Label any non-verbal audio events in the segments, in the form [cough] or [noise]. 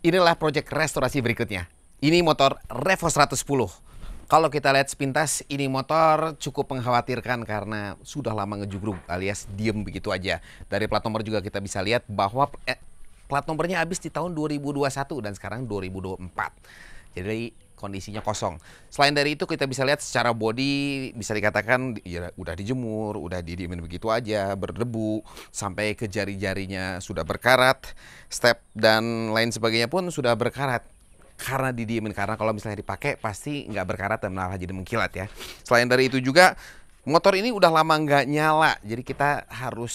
Inilah proyek restorasi berikutnya. Ini motor Revo 110. Kalau kita lihat sepintas, ini motor cukup mengkhawatirkan karena sudah lama ngejugruk alias diem begitu aja. Dari plat nomor juga kita bisa lihat bahwa eh, plat nomornya habis di tahun 2021 dan sekarang 2024. Jadi kondisinya kosong. Selain dari itu kita bisa lihat secara body bisa dikatakan ya, udah dijemur, udah didiemin begitu aja, berdebu, sampai ke jari-jarinya sudah berkarat, step dan lain sebagainya pun sudah berkarat karena didiemin karena kalau misalnya dipakai pasti nggak berkarat dan malah jadi mengkilat ya. Selain dari itu juga motor ini udah lama nggak nyala jadi kita harus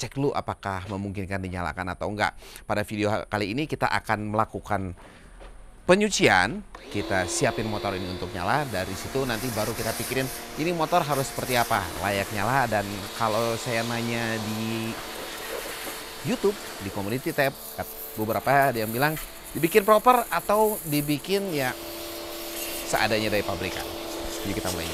cek dulu apakah memungkinkan dinyalakan atau enggak pada video kali ini kita akan melakukan penyucian, kita siapin motor ini untuk nyala. Dari situ nanti baru kita pikirin ini motor harus seperti apa, layak nyala dan kalau saya nanya di YouTube, di community tab, eh, beberapa ada yang bilang dibikin proper atau dibikin ya seadanya dari pabrikan. Jadi kita mulai.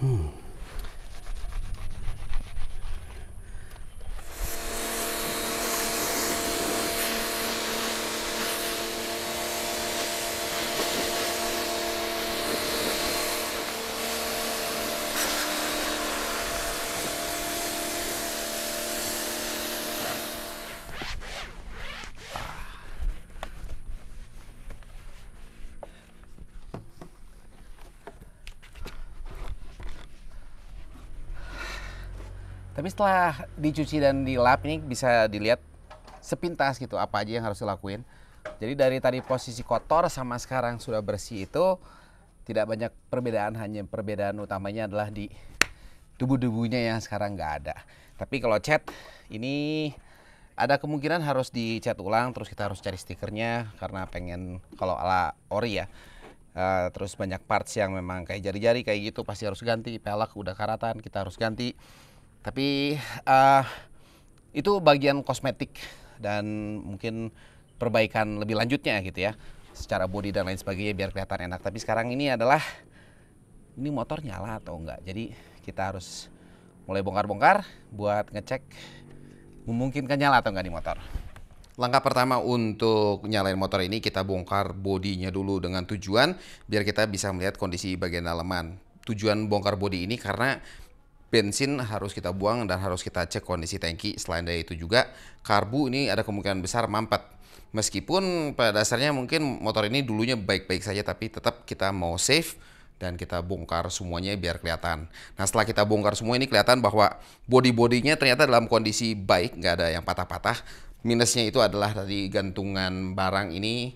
Hmm. Tapi setelah dicuci dan dilap ini bisa dilihat sepintas gitu apa aja yang harus dilakuin. Jadi dari tadi posisi kotor sama sekarang sudah bersih itu tidak banyak perbedaan, hanya perbedaan utamanya adalah di debu-debunya yang sekarang nggak ada. Tapi kalau cat ini ada kemungkinan harus dicat ulang terus kita harus cari stikernya karena pengen kalau ala ori ya uh, terus banyak parts yang memang kayak jari-jari kayak gitu pasti harus ganti pelak udah karatan kita harus ganti tapi uh, itu bagian kosmetik dan mungkin perbaikan lebih lanjutnya gitu ya secara body dan lain sebagainya biar kelihatan enak tapi sekarang ini adalah ini motor nyala atau enggak jadi kita harus mulai bongkar-bongkar buat ngecek memungkinkan nyala atau enggak di motor Langkah pertama untuk nyalain motor ini kita bongkar bodinya dulu dengan tujuan biar kita bisa melihat kondisi bagian dalaman. Tujuan bongkar bodi ini karena bensin harus kita buang dan harus kita cek kondisi tangki. Selain dari itu juga karbu ini ada kemungkinan besar mampet. Meskipun pada dasarnya mungkin motor ini dulunya baik-baik saja tapi tetap kita mau save dan kita bongkar semuanya biar kelihatan. Nah setelah kita bongkar semua ini kelihatan bahwa body-bodinya ternyata dalam kondisi baik, nggak ada yang patah-patah. Minusnya itu adalah dari gantungan barang ini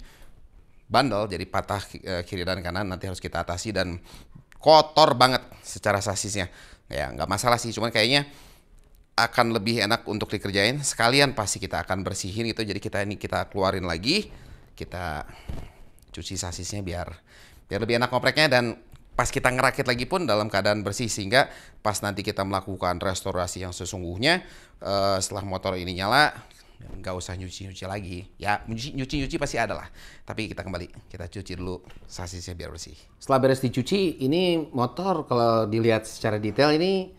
bandel, jadi patah eh, kiri dan kanan nanti harus kita atasi dan kotor banget secara sasisnya ya nggak masalah sih cuman kayaknya akan lebih enak untuk dikerjain sekalian pasti kita akan bersihin gitu jadi kita ini kita keluarin lagi kita cuci sasisnya biar biar lebih enak ngopreknya dan pas kita ngerakit lagi pun dalam keadaan bersih sehingga pas nanti kita melakukan restorasi yang sesungguhnya uh, setelah motor ini nyala nggak usah nyuci-nyuci lagi. Ya, nyuci-nyuci pasti ada lah. Tapi kita kembali, kita cuci dulu sasisnya biar bersih. Setelah beres dicuci, ini motor kalau dilihat secara detail ini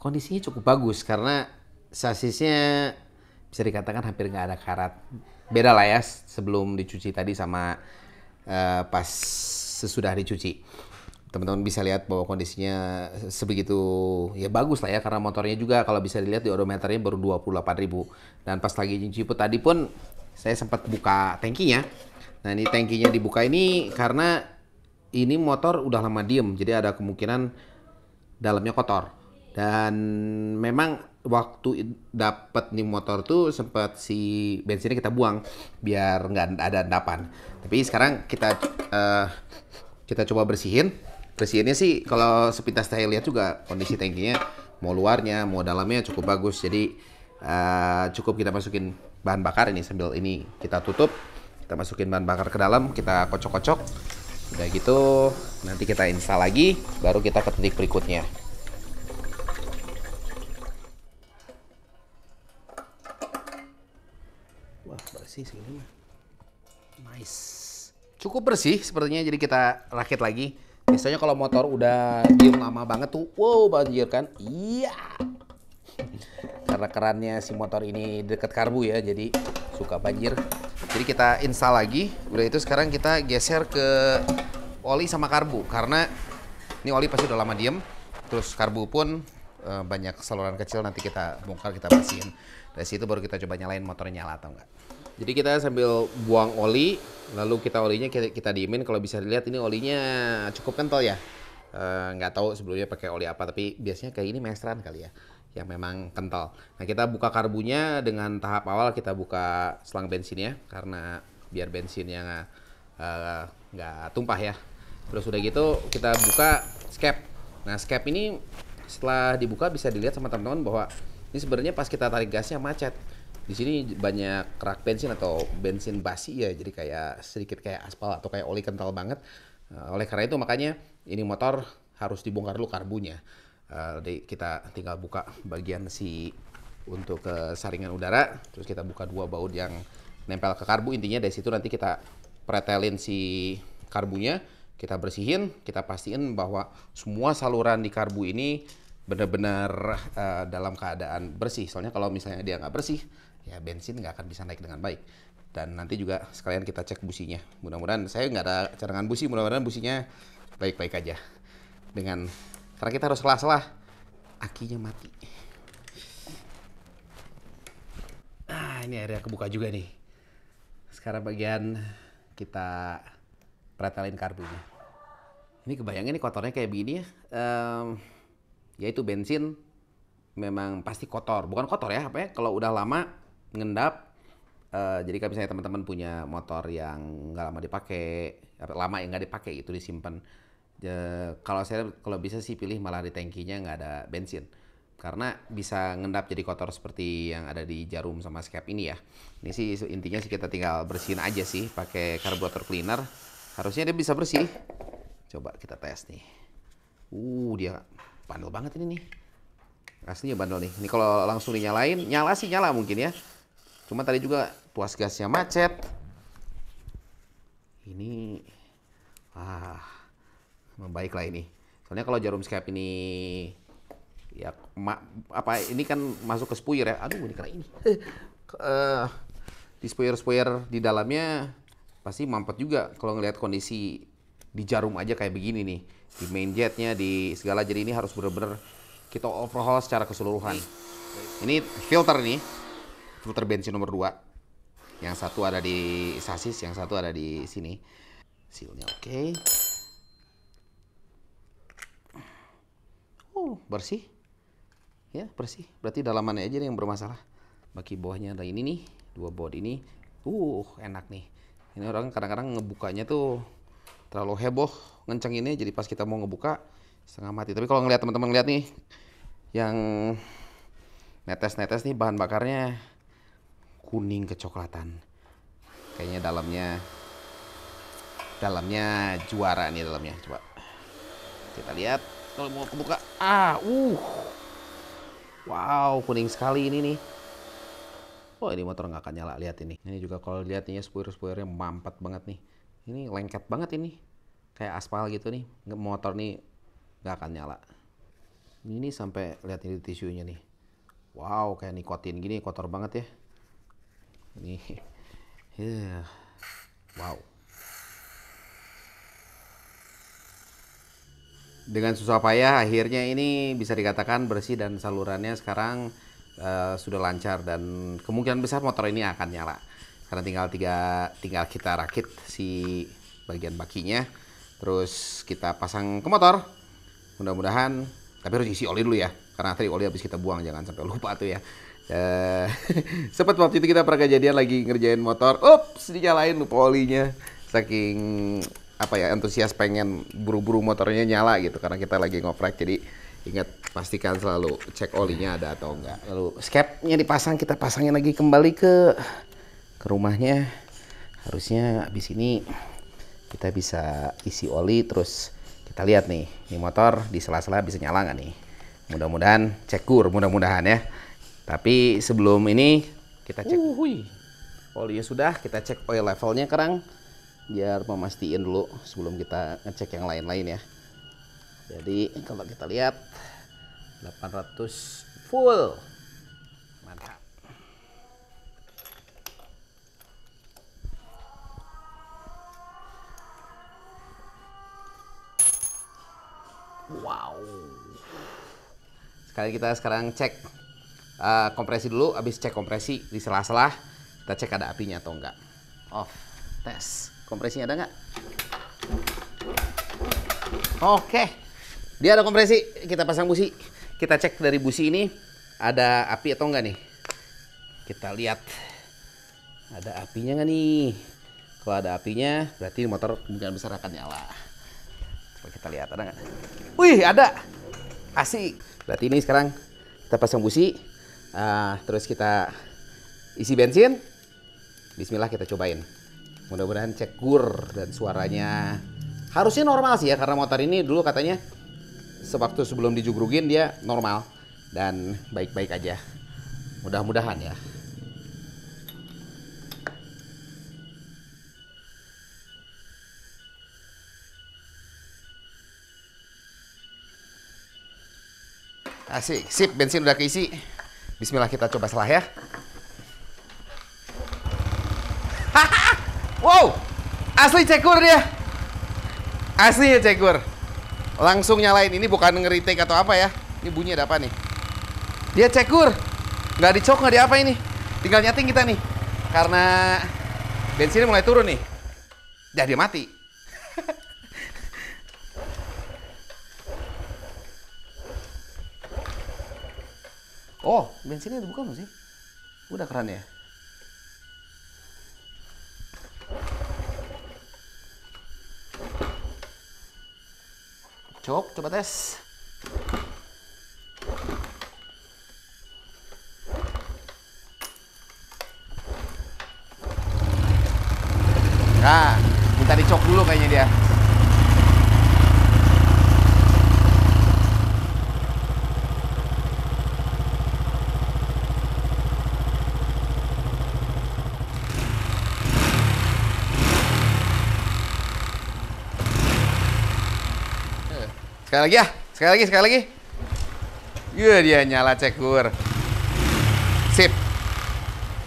kondisinya cukup bagus karena sasisnya bisa dikatakan hampir nggak ada karat. Beda lah ya sebelum dicuci tadi sama uh, pas sesudah dicuci teman-teman bisa lihat bahwa kondisinya sebegitu ya bagus lah ya karena motornya juga kalau bisa dilihat di odometernya baru 28.000 dan pas lagi jemput tadi pun saya sempat buka tankinya nah ini tankinya dibuka ini karena ini motor udah lama diem jadi ada kemungkinan dalamnya kotor dan memang waktu dapat nih motor tuh sempat si bensinnya kita buang biar nggak ada endapan tapi sekarang kita uh, kita coba bersihin presidennya sih kalau sepintas saya lihat juga kondisi tankinya mau luarnya mau dalamnya cukup bagus jadi uh, cukup kita masukin bahan bakar ini sambil ini kita tutup kita masukin bahan bakar ke dalam kita kocok-kocok udah gitu nanti kita install lagi baru kita ke titik berikutnya wah bersih segini mah nice cukup bersih sepertinya jadi kita rakit lagi Biasanya kalau motor udah diem lama banget tuh, wow banjir kan? Iya. Karena kerannya si motor ini deket karbu ya, jadi suka banjir. Jadi kita install lagi. Udah itu sekarang kita geser ke oli sama karbu karena ini oli pasti udah lama diem. Terus karbu pun eh, banyak saluran kecil nanti kita bongkar kita bersihin. Dari situ baru kita coba nyalain motornya nyala atau enggak. Jadi kita sambil buang oli, lalu kita olinya kita, kita diemin. Kalau bisa dilihat ini olinya cukup kental ya. Eh, nggak e, tahu sebelumnya pakai oli apa, tapi biasanya kayak ini mestran kali ya, yang memang kental. Nah kita buka karbunya dengan tahap awal kita buka selang bensinnya, karena biar bensinnya nggak e, tumpah ya. Terus udah gitu kita buka skep. Nah skep ini setelah dibuka bisa dilihat sama teman-teman bahwa ini sebenarnya pas kita tarik gasnya macet di sini banyak rak bensin atau bensin basi ya jadi kayak sedikit kayak aspal atau kayak oli kental banget uh, oleh karena itu makanya ini motor harus dibongkar dulu karbunya uh, kita tinggal buka bagian si untuk ke eh, saringan udara terus kita buka dua baut yang nempel ke karbu intinya dari situ nanti kita pretelin si karbunya kita bersihin kita pastiin bahwa semua saluran di karbu ini benar-benar uh, dalam keadaan bersih soalnya kalau misalnya dia nggak bersih ya bensin nggak akan bisa naik dengan baik. Dan nanti juga sekalian kita cek businya. Mudah-mudahan saya nggak ada cadangan busi, mudah-mudahan businya baik-baik aja. Dengan karena kita harus selah-selah akinya mati. Ah, ini area kebuka juga nih. Sekarang bagian kita pretelin karbunya. Ini kebayangnya ini kotornya kayak begini ya. Um, yaitu bensin memang pasti kotor. Bukan kotor ya, apa ya? Kalau udah lama ngendap uh, jadi kalau misalnya teman-teman punya motor yang nggak lama dipakai lama yang nggak dipakai itu disimpan uh, kalau saya kalau bisa sih pilih malah di tankinya nggak ada bensin karena bisa ngendap jadi kotor seperti yang ada di jarum sama skep ini ya. Ini sih intinya sih kita tinggal bersihin aja sih pakai karburator cleaner. Harusnya dia bisa bersih. Coba kita tes nih. Uh, dia bandel banget ini nih. Aslinya bandel nih. Ini kalau langsung dinyalain, nyala sih nyala mungkin ya. Cuma tadi juga tuas gasnya macet. Ini ah lah ini. Soalnya kalau jarum skep ini ya ma, apa ini kan masuk ke spuyer ya. Aduh ini kena ini. uh, [laughs] di spuyer-spuyer di dalamnya pasti mampet juga kalau ngelihat kondisi di jarum aja kayak begini nih. Di main jetnya, di segala. Jadi ini harus bener-bener kita overhaul secara keseluruhan. Ini filter nih filter bensin nomor 2 yang satu ada di sasis yang satu ada di sini sealnya oke okay. oh bersih ya bersih berarti dalamannya aja yang bermasalah bagi bawahnya ada ini nih dua baut ini uh enak nih ini orang kadang-kadang ngebukanya tuh terlalu heboh ngenceng ini jadi pas kita mau ngebuka setengah mati tapi kalau ngeliat teman-teman ngeliat nih yang netes-netes nih bahan bakarnya kuning kecoklatan. Kayaknya dalamnya dalamnya juara nih dalamnya. Coba kita lihat kalau mau kebuka. Ah, uh. Wow, kuning sekali ini nih. oh, ini motor nggak akan nyala. Lihat ini. Ini juga kalau lihatnya ini spoiler-spoilernya mampet banget nih. Ini lengket banget ini. Kayak aspal gitu nih. Motor nih nggak akan nyala. Ini sampai lihat ini tisunya nih. Wow, kayak nikotin gini kotor banget ya ini iya. wow dengan susah payah akhirnya ini bisa dikatakan bersih dan salurannya sekarang uh, sudah lancar dan kemungkinan besar motor ini akan nyala karena tinggal tiga tinggal kita rakit si bagian bakinya terus kita pasang ke motor mudah-mudahan tapi harus isi oli dulu ya karena tadi oli habis kita buang jangan sampai lupa tuh ya Eh, [laughs] sempat waktu itu kita pernah kejadian lagi ngerjain motor, ups dinyalain lupa polinya, saking apa ya antusias pengen buru-buru motornya nyala gitu karena kita lagi ngoprek jadi ingat pastikan selalu cek olinya ada atau enggak lalu skepnya dipasang kita pasangin lagi kembali ke ke rumahnya harusnya habis ini kita bisa isi oli terus kita lihat nih ini motor di sela-sela bisa nyala nggak nih mudah-mudahan cekur mudah-mudahan ya tapi sebelum ini kita cek. Uhuy. Olinya oh, sudah, kita cek oil levelnya kerang biar memastikan dulu sebelum kita ngecek yang lain-lain ya. Jadi kalau kita lihat 800 full. Mantap. Wow. Sekali kita sekarang cek Eh, kompresi dulu, habis cek kompresi di sela-sela kita cek ada apinya atau enggak. Off, tes. Kompresinya ada enggak? Oke. Okay. Dia ada kompresi, kita pasang busi. Kita cek dari busi ini ada api atau enggak nih. Kita lihat. Ada apinya enggak nih? Kalau ada apinya, berarti motor kemungkinan besar akan nyala. Coba kita lihat, ada enggak. Wih, ada! Asik! Berarti ini sekarang kita pasang busi, uh, terus kita isi bensin Bismillah kita cobain mudah-mudahan cek gur dan suaranya harusnya normal sih ya karena motor ini dulu katanya sewaktu sebelum dijugrugin dia normal dan baik-baik aja mudah-mudahan ya Asik, sip bensin udah keisi. Bismillah kita coba salah ya. [laughs] wow, asli cekur dia. Asli ya cekur. Langsung nyalain ini bukan ngeritik atau apa ya. Ini bunyi ada apa nih? Dia cekur. Nggak dicok nggak di apa ini. Tinggal nyating kita nih. Karena bensinnya mulai turun nih. Jadi mati. Oh, bensinnya dibuka buka sih? Udah keran ya? Cok, coba tes. Nah, minta dicok dulu kayaknya dia. Sekali lagi ya. Sekali lagi, sekali lagi. Iya dia nyala cekur. Sip.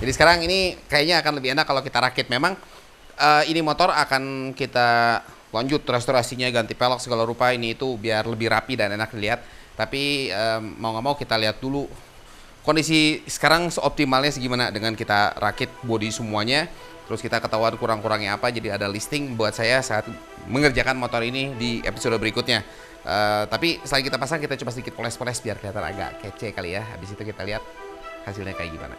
Jadi sekarang ini kayaknya akan lebih enak kalau kita rakit. Memang uh, ini motor akan kita lanjut restorasinya, ganti pelok segala rupa ini itu biar lebih rapi dan enak dilihat. Tapi um, mau nggak mau kita lihat dulu kondisi sekarang seoptimalnya segimana dengan kita rakit body semuanya. Terus kita ketahuan kurang-kurangnya apa. Jadi ada listing buat saya saat mengerjakan motor ini di episode berikutnya. Eh, tapi selain kita pasang kita coba sedikit poles-poles biar kelihatan agak kece kali ya. Habis itu kita lihat hasilnya kayak gimana.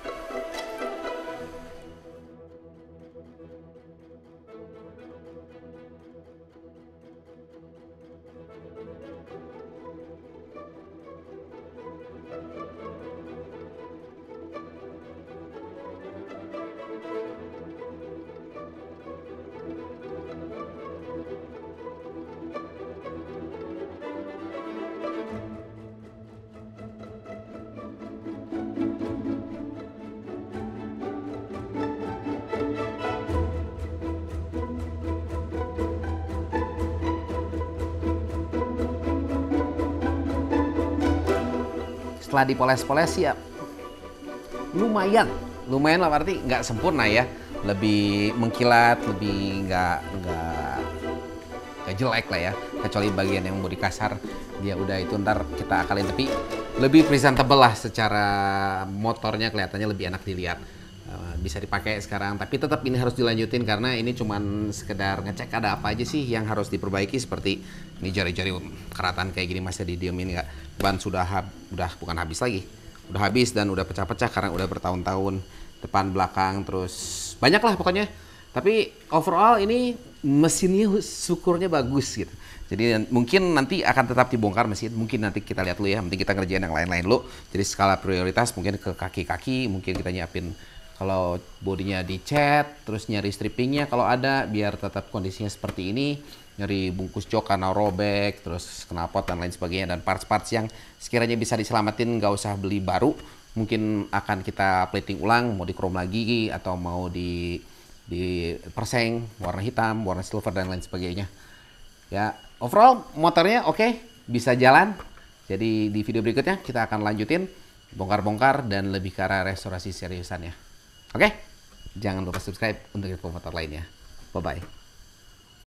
setelah dipoles-poles ya lumayan lumayan lah berarti nggak sempurna ya lebih mengkilat lebih nggak nggak nggak jelek lah ya kecuali bagian yang mau dikasar dia udah itu ntar kita akalin tapi lebih presentable lah secara motornya kelihatannya lebih enak dilihat bisa dipakai sekarang tapi tetap ini harus dilanjutin karena ini cuman sekedar ngecek ada apa aja sih yang harus diperbaiki seperti ini jari-jari keratan kayak gini masih di ya, didiemin nggak ban sudah hab, udah bukan habis lagi udah habis dan udah pecah-pecah karena udah bertahun-tahun depan belakang terus banyak lah pokoknya tapi overall ini mesinnya syukurnya bagus gitu jadi mungkin nanti akan tetap dibongkar mesin, mungkin nanti kita lihat dulu ya, nanti kita ngerjain yang lain-lain dulu. Jadi skala prioritas mungkin ke kaki-kaki, mungkin kita nyiapin kalau bodinya dicat terus nyari strippingnya kalau ada biar tetap kondisinya seperti ini nyari bungkus jok karena robek terus kenapot dan lain sebagainya dan parts-parts yang sekiranya bisa diselamatin nggak usah beli baru mungkin akan kita plating ulang mau di chrome lagi atau mau di di perseng warna hitam warna silver dan lain sebagainya ya overall motornya oke okay, bisa jalan jadi di video berikutnya kita akan lanjutin bongkar-bongkar dan lebih ke arah restorasi seriusannya Oke? Okay? Jangan lupa subscribe untuk info motor lainnya. Bye-bye.